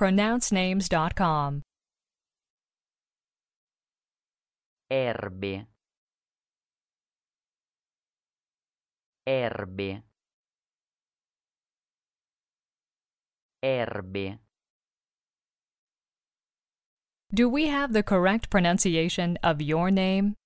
pronouncenames.com. Erbe. Erbe. Erbe. Do we have the correct pronunciation of your name?